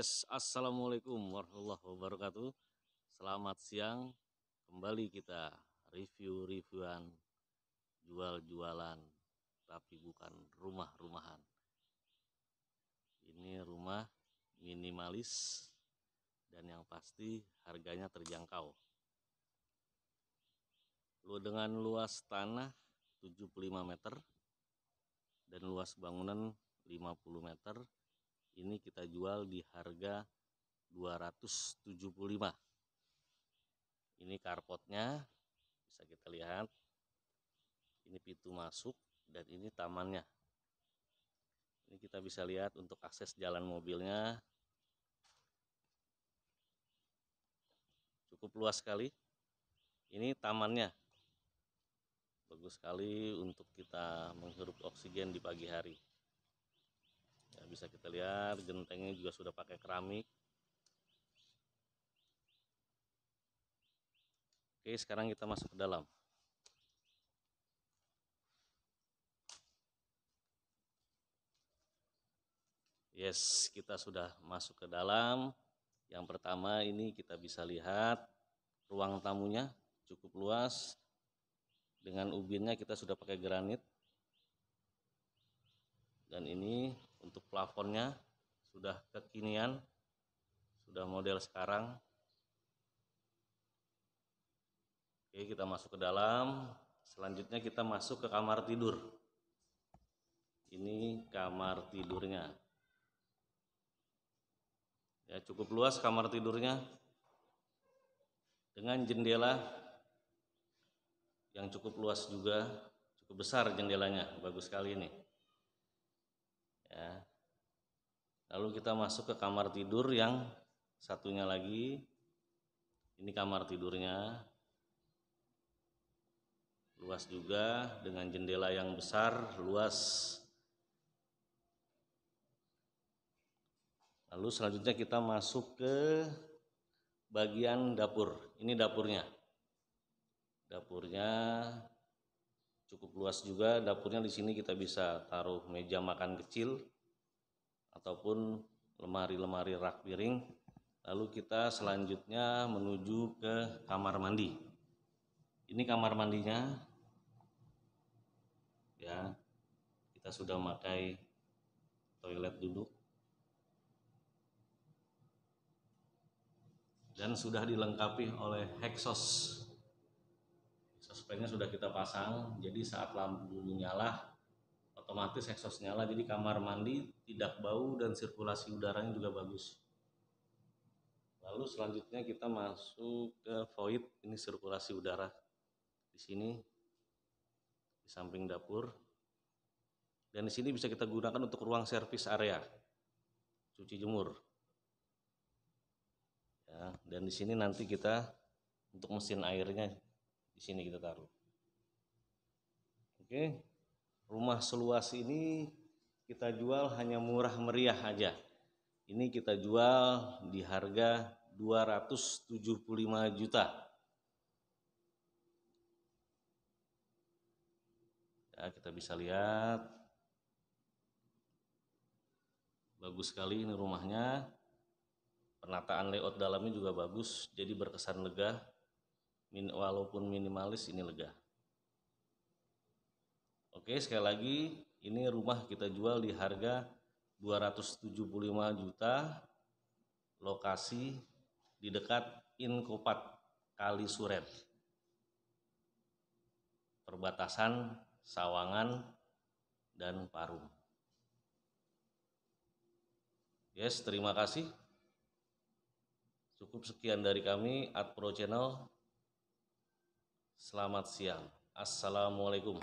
Yes, Assalamualaikum warahmatullahi wabarakatuh Selamat siang Kembali kita review-reviewan Jual-jualan Tapi bukan rumah-rumahan Ini rumah minimalis Dan yang pasti harganya terjangkau Lu Dengan luas tanah 75 meter Dan luas bangunan 50 meter ini kita jual di harga 275 ini karpotnya bisa kita lihat ini pintu masuk dan ini tamannya ini kita bisa lihat untuk akses jalan mobilnya cukup luas sekali ini tamannya bagus sekali untuk kita menghirup oksigen di pagi hari ya, bisa kita lihat gentengnya juga sudah pakai keramik oke sekarang kita masuk ke dalam yes kita sudah masuk ke dalam yang pertama ini kita bisa lihat ruang tamunya cukup luas dengan ubinnya kita sudah pakai granit dan ini untuk plafonnya sudah kekinian sudah model sekarang oke kita masuk ke dalam selanjutnya kita masuk ke kamar tidur ini kamar tidurnya ya cukup luas kamar tidurnya dengan jendela yang cukup luas juga cukup besar jendelanya bagus sekali ini ya lalu kita masuk ke kamar tidur yang satunya lagi ini kamar tidurnya luas juga dengan jendela yang besar luas lalu selanjutnya kita masuk ke bagian dapur ini dapurnya dapurnya cukup luas juga dapurnya di sini kita bisa taruh meja makan kecil ataupun lemari-lemari rak piring lalu kita selanjutnya menuju ke kamar mandi ini kamar mandinya ya kita sudah memakai toilet duduk dan sudah dilengkapi oleh hexos sospennya sudah kita pasang jadi saat lampu menyala otomatis exhaust nyala jadi kamar mandi tidak bau dan sirkulasi udaranya juga bagus lalu selanjutnya kita masuk ke void ini sirkulasi udara di sini di samping dapur dan di sini bisa kita gunakan untuk ruang servis area cuci jemur ya dan di sini nanti kita untuk mesin airnya di sini kita taruh oke rumah seluas ini kita jual hanya murah meriah aja ini kita jual di harga 275 juta ya, kita bisa lihat bagus sekali ini rumahnya penataan layout dalamnya juga bagus jadi berkesan lega Min, walaupun minimalis ini lega. Oke, sekali lagi ini rumah kita jual di harga 275 juta lokasi di dekat Inkopat Kali Suret. Perbatasan Sawangan dan Parung. Yes, terima kasih. Cukup sekian dari kami, Adpro Channel. Selamat siang. Assalamualaikum.